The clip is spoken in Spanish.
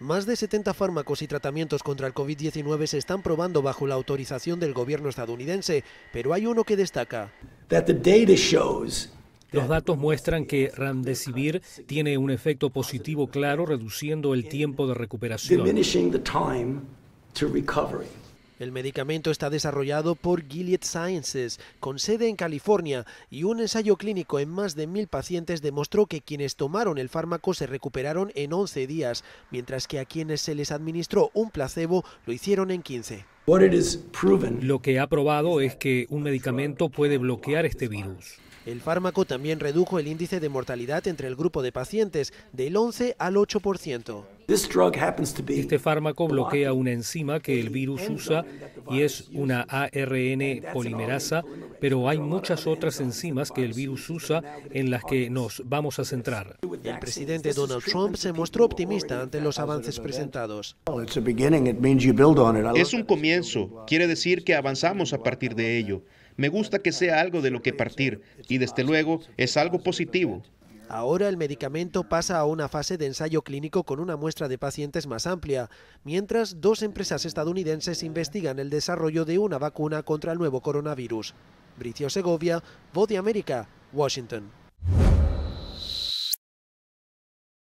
Más de 70 fármacos y tratamientos contra el COVID-19 se están probando bajo la autorización del gobierno estadounidense, pero hay uno que destaca. Los datos muestran que Remdesivir tiene un efecto positivo claro reduciendo el tiempo de recuperación. El medicamento está desarrollado por Gilead Sciences, con sede en California, y un ensayo clínico en más de mil pacientes demostró que quienes tomaron el fármaco se recuperaron en 11 días, mientras que a quienes se les administró un placebo lo hicieron en 15. Lo que ha probado es que un medicamento puede bloquear este virus. El fármaco también redujo el índice de mortalidad entre el grupo de pacientes del 11 al 8%. Este fármaco bloquea una enzima que el virus usa y es una ARN polimerasa, pero hay muchas otras enzimas que el virus usa en las que nos vamos a centrar. El presidente Donald Trump se mostró optimista ante los avances presentados. Es un comienzo, quiere decir que avanzamos a partir de ello. Me gusta que sea algo de lo que partir y desde luego es algo positivo. Ahora el medicamento pasa a una fase de ensayo clínico con una muestra de pacientes más amplia, mientras dos empresas estadounidenses investigan el desarrollo de una vacuna contra el nuevo coronavirus. Bricio Segovia, Voz de América, Washington.